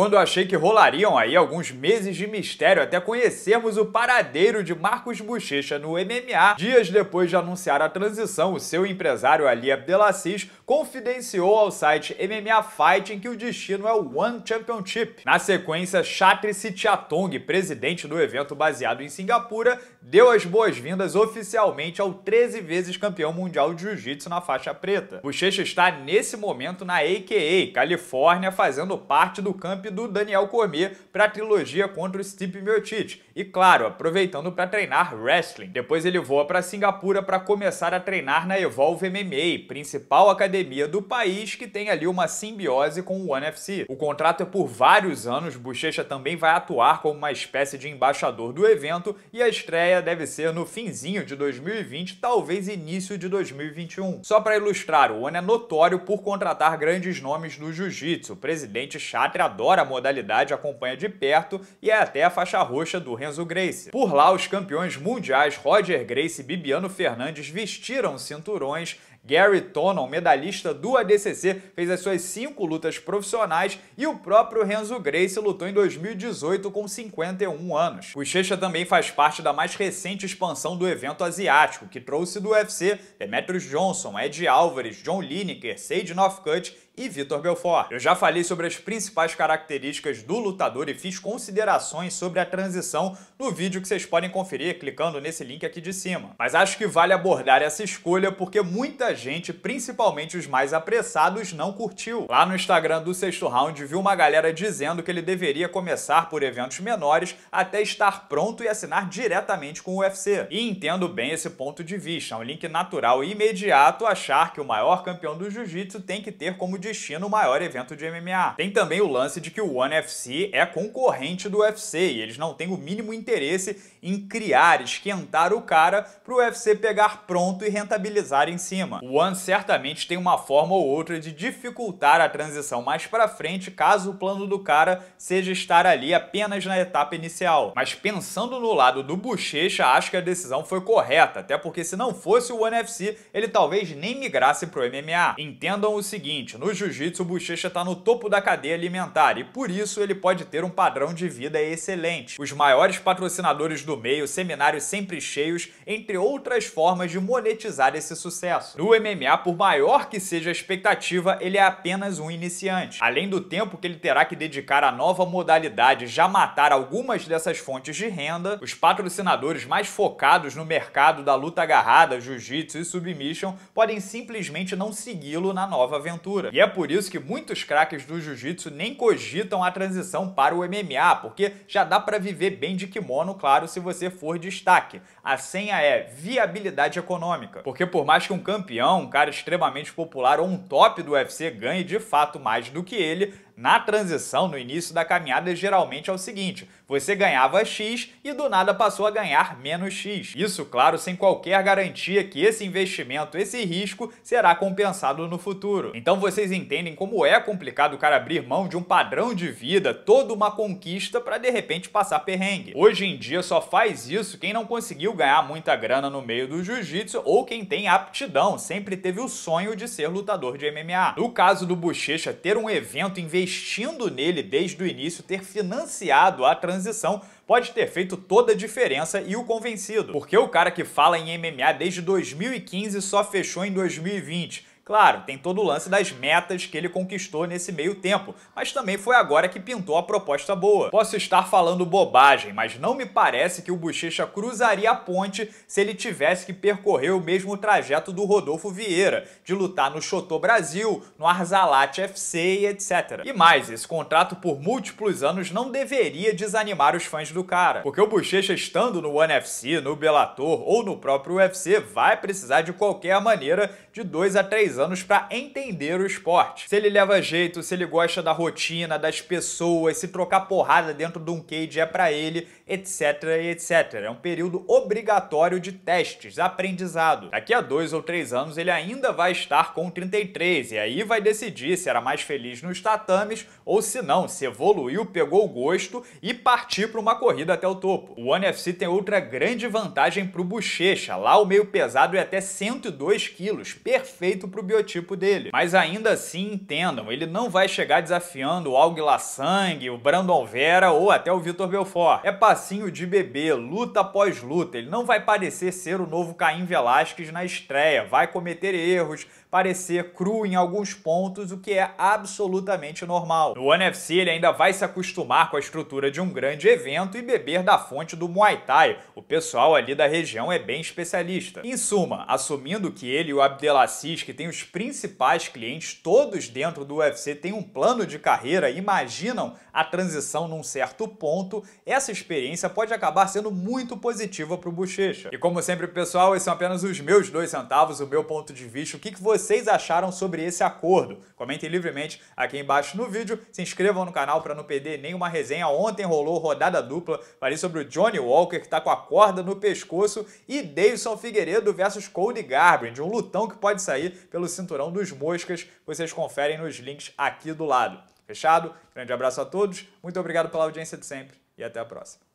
Quando achei que rolariam aí alguns meses de mistério até conhecermos o paradeiro de Marcos Bochecha no MMA, dias depois de anunciar a transição, o seu empresário Ali Abdelaziz confidenciou ao site MMA Fighting que o destino é o One Championship. Na sequência, Chatri Sitiatong, presidente do evento baseado em Singapura, deu as boas-vindas oficialmente ao 13 vezes campeão mundial de jiu-jitsu na faixa preta. Bochecha está nesse momento na AKA, Califórnia, fazendo parte do campo equipe do Daniel Cormier para a trilogia contra o Steve Miocic. E claro, aproveitando para treinar wrestling. Depois ele voa para Singapura para começar a treinar na Evolve MMA, principal academia do país que tem ali uma simbiose com o One FC. O contrato é por vários anos, Bochecha também vai atuar como uma espécie de embaixador do evento e a estreia deve ser no finzinho de 2020, talvez início de 2021. Só para ilustrar, o One é notório por contratar grandes nomes do jiu-jitsu. O presidente Chatre adora a modalidade acompanha de perto e é até a faixa roxa do Renzo Gracie. Por lá, os campeões mundiais Roger Gracie e Bibiano Fernandes vestiram cinturões Gary Tonon, medalhista do ADCC, fez as suas cinco lutas profissionais e o próprio Renzo Grace lutou em 2018 com 51 anos. O Checha também faz parte da mais recente expansão do evento asiático, que trouxe do UFC Demetrius Johnson, Ed Álvares, John Lineker, Sage Northcutt e Vitor Belfort. Eu já falei sobre as principais características do lutador e fiz considerações sobre a transição no vídeo que vocês podem conferir clicando nesse link aqui de cima. Mas acho que vale abordar essa escolha porque muita gente, principalmente os mais apressados, não curtiu. Lá no Instagram do sexto round vi uma galera dizendo que ele deveria começar por eventos menores até estar pronto e assinar diretamente com o UFC. E entendo bem esse ponto de vista, é um link natural e imediato achar que o maior campeão do jiu-jitsu tem que ter como de investir no maior evento de MMA. Tem também o lance de que o One FC é concorrente do UFC e eles não têm o mínimo interesse em criar, esquentar o cara para o UFC pegar pronto e rentabilizar em cima. O One certamente tem uma forma ou outra de dificultar a transição mais para frente caso o plano do cara seja estar ali apenas na etapa inicial. Mas pensando no lado do Bochecha, acho que a decisão foi correta, até porque se não fosse o One FC, ele talvez nem migrasse para o MMA. Entendam o seguinte, no no jiu-jitsu, o Bochecha está no topo da cadeia alimentar e por isso ele pode ter um padrão de vida excelente. Os maiores patrocinadores do meio, seminários sempre cheios, entre outras formas de monetizar esse sucesso. No MMA, por maior que seja a expectativa, ele é apenas um iniciante. Além do tempo que ele terá que dedicar à nova modalidade já matar algumas dessas fontes de renda, os patrocinadores mais focados no mercado da luta agarrada, jiu-jitsu e submission podem simplesmente não segui-lo na nova aventura. E e é por isso que muitos craques do jiu-jitsu nem cogitam a transição para o MMA, porque já dá para viver bem de kimono, claro, se você for destaque. A senha é viabilidade econômica, porque por mais que um campeão, um cara extremamente popular ou um top do UFC ganhe de fato mais do que ele, na transição, no início da caminhada, geralmente é o seguinte: você ganhava X e do nada passou a ganhar menos X. Isso, claro, sem qualquer garantia que esse investimento, esse risco, será compensado no futuro. Então vocês entendem como é complicado o cara abrir mão de um padrão de vida, toda uma conquista, para de repente passar perrengue. Hoje em dia só faz isso quem não conseguiu ganhar muita grana no meio do jiu-jitsu ou quem tem aptidão, sempre teve o sonho de ser lutador de MMA. No caso do Bochecha, ter um evento investido investindo nele desde o início, ter financiado a transição, pode ter feito toda a diferença e o convencido. Porque o cara que fala em MMA desde 2015 só fechou em 2020. Claro, tem todo o lance das metas que ele conquistou nesse meio tempo, mas também foi agora que pintou a proposta boa. Posso estar falando bobagem, mas não me parece que o Bochecha cruzaria a ponte se ele tivesse que percorrer o mesmo trajeto do Rodolfo Vieira, de lutar no Chotô Brasil, no Arzalat FC etc. E mais, esse contrato por múltiplos anos não deveria desanimar os fãs do cara, porque o Bochecha estando no One FC, no Bellator ou no próprio UFC vai precisar de qualquer maneira de 2 a 3 anos anos para entender o esporte. Se ele leva jeito, se ele gosta da rotina, das pessoas, se trocar porrada dentro de um cage é para ele, etc, etc. É um período obrigatório de testes, aprendizado. Daqui a dois ou três anos ele ainda vai estar com 33 e aí vai decidir se era mais feliz nos tatames ou se não, se evoluiu, pegou o gosto e partir para uma corrida até o topo. O One FC tem outra grande vantagem para o Bochecha, lá o meio pesado é até 102 quilos, perfeito pro o biotipo dele. Mas ainda assim, entendam, ele não vai chegar desafiando o Aug Lassang, o Brandon Vera ou até o Vitor Belfort. É passinho de bebê, luta após luta. Ele não vai parecer ser o novo Caim Velasquez na estreia, vai cometer erros, parecer cru em alguns pontos, o que é absolutamente normal. No NFC, ele ainda vai se acostumar com a estrutura de um grande evento e beber da fonte do Muay Thai. O pessoal ali da região é bem especialista. Em suma, assumindo que ele e o Abdelaziz, que tem os principais clientes, todos dentro do UFC, têm um plano de carreira, imaginam a transição num certo ponto, essa experiência pode acabar sendo muito positiva para o Bochecha. E como sempre, pessoal, esses são apenas os meus dois centavos, o meu ponto de vista, o que vocês acharam sobre esse acordo. Comentem livremente aqui embaixo no vídeo, se inscrevam no canal para não perder nenhuma resenha. Ontem rolou rodada dupla, falei sobre o Johnny Walker, que está com a corda no pescoço, e Davidson Figueiredo versus Cody Garbrandt, um lutão que pode sair pelo pelo Cinturão dos Moscas. Vocês conferem nos links aqui do lado. Fechado? Grande abraço a todos, muito obrigado pela audiência de sempre e até a próxima.